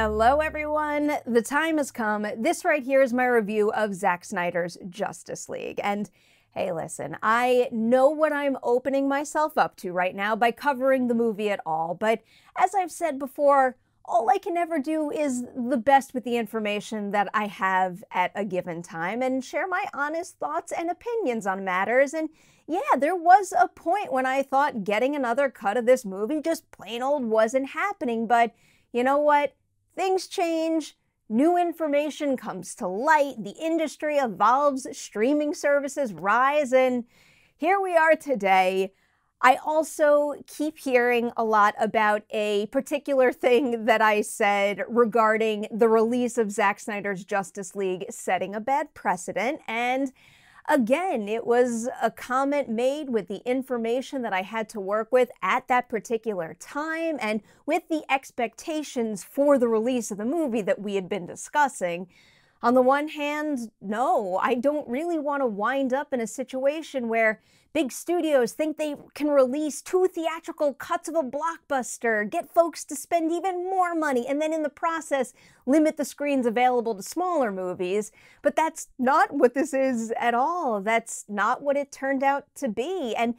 Hello, everyone. The time has come. This right here is my review of Zack Snyder's Justice League. And hey, listen, I know what I'm opening myself up to right now by covering the movie at all, but as I've said before, all I can ever do is the best with the information that I have at a given time and share my honest thoughts and opinions on matters. And yeah, there was a point when I thought getting another cut of this movie just plain old wasn't happening, but you know what? Things change, new information comes to light, the industry evolves, streaming services rise, and here we are today. I also keep hearing a lot about a particular thing that I said regarding the release of Zack Snyder's Justice League setting a bad precedent, and Again, it was a comment made with the information that I had to work with at that particular time and with the expectations for the release of the movie that we had been discussing. On the one hand, no, I don't really want to wind up in a situation where big studios think they can release two theatrical cuts of a blockbuster, get folks to spend even more money, and then in the process limit the screens available to smaller movies. But that's not what this is at all. That's not what it turned out to be. And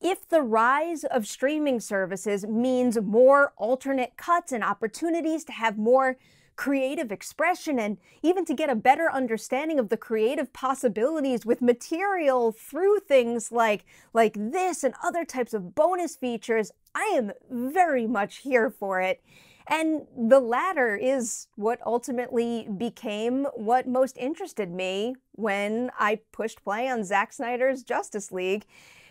if the rise of streaming services means more alternate cuts and opportunities to have more creative expression and even to get a better understanding of the creative possibilities with material through things like, like this and other types of bonus features, I am very much here for it. And the latter is what ultimately became what most interested me when I pushed play on Zack Snyder's Justice League.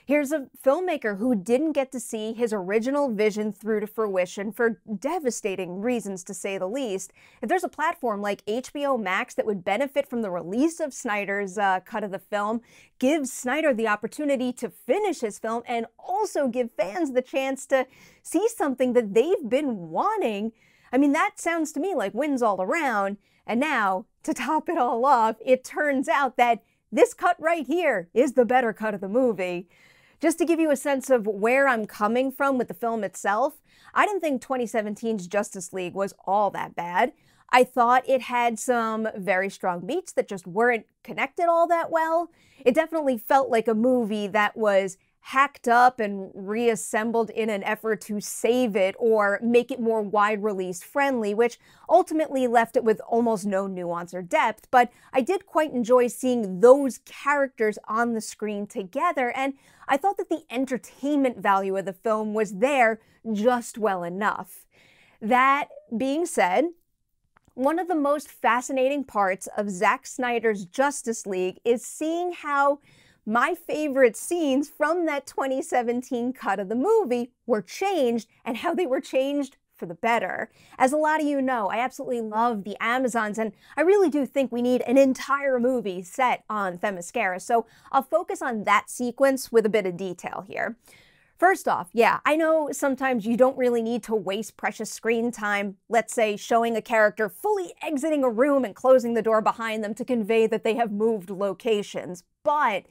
Here's a filmmaker who didn't get to see his original vision through to fruition for devastating reasons, to say the least. If there's a platform like HBO Max that would benefit from the release of Snyder's uh, cut of the film, give Snyder the opportunity to finish his film and also give fans the chance to see something that they've been wanting. I mean, that sounds to me like wins all around. And now, to top it all off, it turns out that this cut right here is the better cut of the movie. Just to give you a sense of where I'm coming from with the film itself, I didn't think 2017's Justice League was all that bad. I thought it had some very strong beats that just weren't connected all that well. It definitely felt like a movie that was hacked up and reassembled in an effort to save it or make it more wide release friendly, which ultimately left it with almost no nuance or depth. But I did quite enjoy seeing those characters on the screen together, and I thought that the entertainment value of the film was there just well enough. That being said, one of the most fascinating parts of Zack Snyder's Justice League is seeing how my favorite scenes from that 2017 cut of the movie were changed and how they were changed for the better. As a lot of you know, I absolutely love the Amazons, and I really do think we need an entire movie set on Themyscira, so I'll focus on that sequence with a bit of detail here. First off, yeah, I know sometimes you don't really need to waste precious screen time, let's say showing a character fully exiting a room and closing the door behind them to convey that they have moved locations, but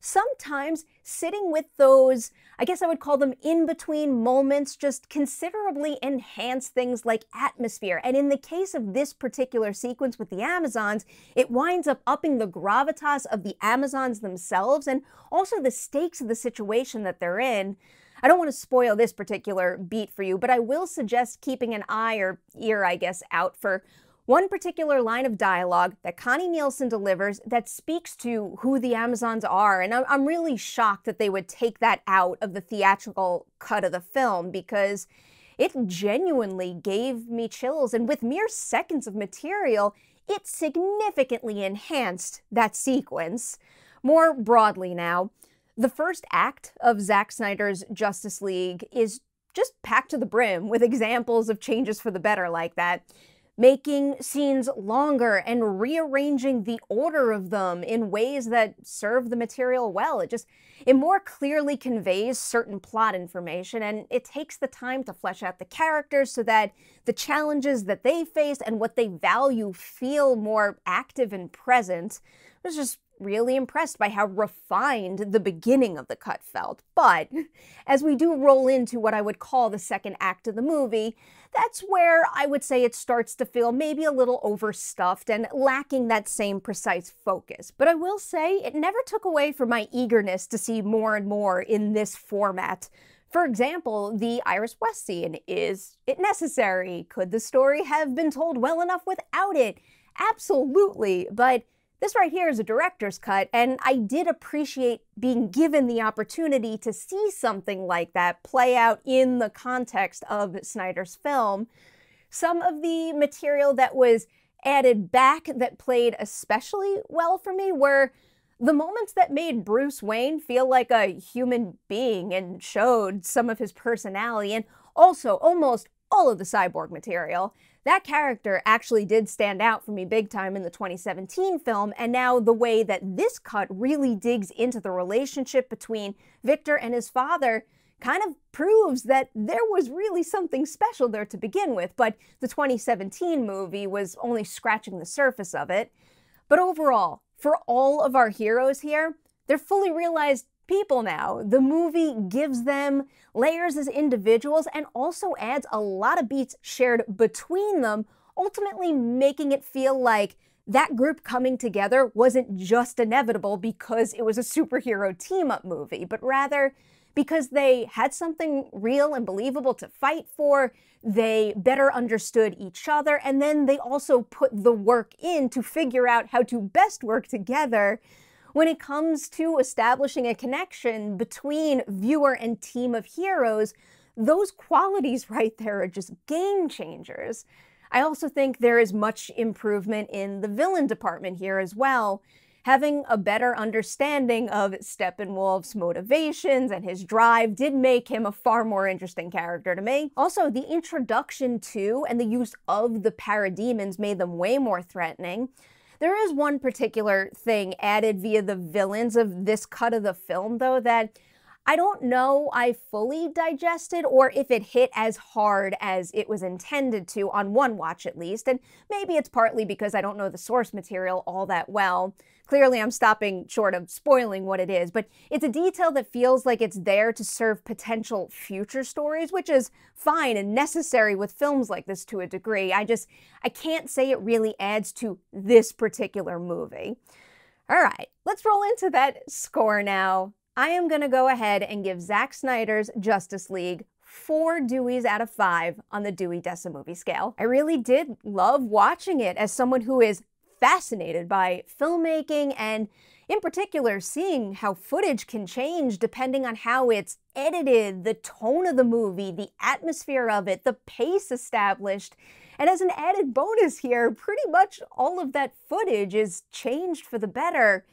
sometimes sitting with those, I guess I would call them in between moments, just considerably enhance things like atmosphere. And in the case of this particular sequence with the Amazons, it winds up upping the gravitas of the Amazons themselves and also the stakes of the situation that they're in. I don't want to spoil this particular beat for you, but I will suggest keeping an eye or ear, I guess, out for one particular line of dialogue that Connie Nielsen delivers that speaks to who the Amazons are, and I'm really shocked that they would take that out of the theatrical cut of the film because it genuinely gave me chills. And with mere seconds of material, it significantly enhanced that sequence. More broadly now, the first act of Zack Snyder's Justice League is just packed to the brim with examples of changes for the better like that making scenes longer and rearranging the order of them in ways that serve the material well. It just it more clearly conveys certain plot information and it takes the time to flesh out the characters so that the challenges that they face and what they value feel more active and present. It was just really impressed by how refined the beginning of the cut felt. But as we do roll into what I would call the second act of the movie, that's where I would say it starts to feel maybe a little overstuffed and lacking that same precise focus. But I will say it never took away from my eagerness to see more and more in this format. For example, the Iris West scene is it necessary? Could the story have been told well enough without it? Absolutely, but this right here is a director's cut, and I did appreciate being given the opportunity to see something like that play out in the context of Snyder's film. Some of the material that was added back that played especially well for me were the moments that made Bruce Wayne feel like a human being and showed some of his personality, and also almost all of the cyborg material that character actually did stand out for me big time in the 2017 film, and now the way that this cut really digs into the relationship between Victor and his father kind of proves that there was really something special there to begin with, but the 2017 movie was only scratching the surface of it. But overall, for all of our heroes here, they're fully realized people now. The movie gives them layers as individuals and also adds a lot of beats shared between them, ultimately making it feel like that group coming together wasn't just inevitable because it was a superhero team up movie, but rather because they had something real and believable to fight for. They better understood each other, and then they also put the work in to figure out how to best work together when it comes to establishing a connection between viewer and team of heroes, those qualities right there are just game changers. I also think there is much improvement in the villain department here as well. Having a better understanding of Steppenwolf's motivations and his drive did make him a far more interesting character to me. Also, the introduction to and the use of the parademons made them way more threatening. There is one particular thing added via the villains of this cut of the film, though, that I don't know I fully digested or if it hit as hard as it was intended to on one watch at least, and maybe it's partly because I don't know the source material all that well. Clearly, I'm stopping short of spoiling what it is, but it's a detail that feels like it's there to serve potential future stories, which is fine and necessary with films like this to a degree. I just, I can't say it really adds to this particular movie. All right, let's roll into that score now. I am going to go ahead and give Zack Snyder's Justice League four Deweys out of five on the Dewey movie scale. I really did love watching it as someone who is fascinated by filmmaking and in particular, seeing how footage can change depending on how it's edited, the tone of the movie, the atmosphere of it, the pace established. And as an added bonus here, pretty much all of that footage is changed for the better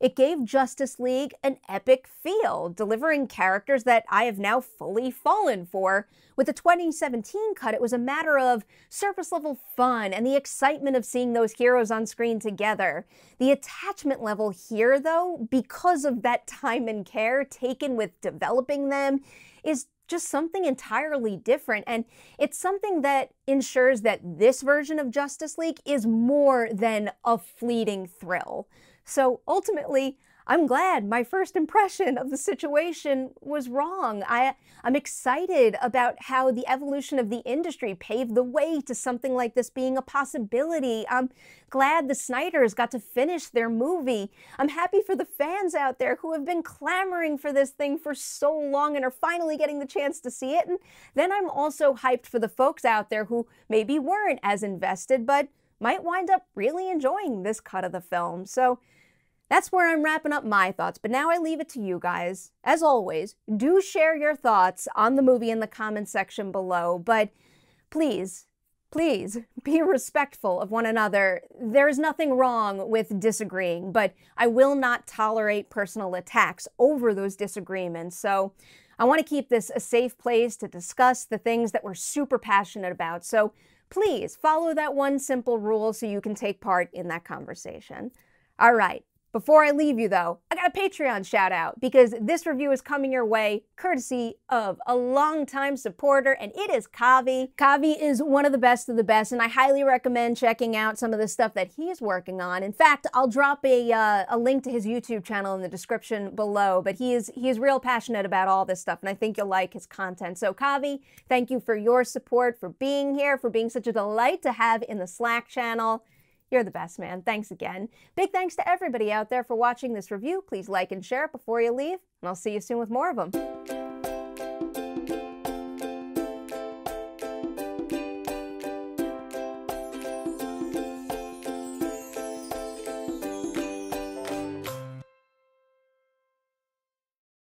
it gave Justice League an epic feel, delivering characters that I have now fully fallen for. With the 2017 cut, it was a matter of surface level fun and the excitement of seeing those heroes on screen together. The attachment level here, though, because of that time and care taken with developing them, is just something entirely different. And it's something that ensures that this version of Justice League is more than a fleeting thrill. So ultimately, I'm glad my first impression of the situation was wrong. I, I'm excited about how the evolution of the industry paved the way to something like this being a possibility. I'm glad the Snyders got to finish their movie. I'm happy for the fans out there who have been clamoring for this thing for so long and are finally getting the chance to see it. And then I'm also hyped for the folks out there who maybe weren't as invested, but might wind up really enjoying this cut of the film. So that's where I'm wrapping up my thoughts, but now I leave it to you guys. As always, do share your thoughts on the movie in the comment section below, but please, please be respectful of one another. There's nothing wrong with disagreeing, but I will not tolerate personal attacks over those disagreements. So I want to keep this a safe place to discuss the things that we're super passionate about. So please follow that one simple rule so you can take part in that conversation. All right, before I leave you, though, I got a Patreon shout out because this review is coming your way courtesy of a longtime supporter, and it is Kavi. Kavi is one of the best of the best, and I highly recommend checking out some of the stuff that he's working on. In fact, I'll drop a, uh, a link to his YouTube channel in the description below, but he is, he is real passionate about all this stuff, and I think you'll like his content. So, Kavi, thank you for your support, for being here, for being such a delight to have in the Slack channel. You're the best, man. Thanks again. Big thanks to everybody out there for watching this review. Please like and share it before you leave, and I'll see you soon with more of them.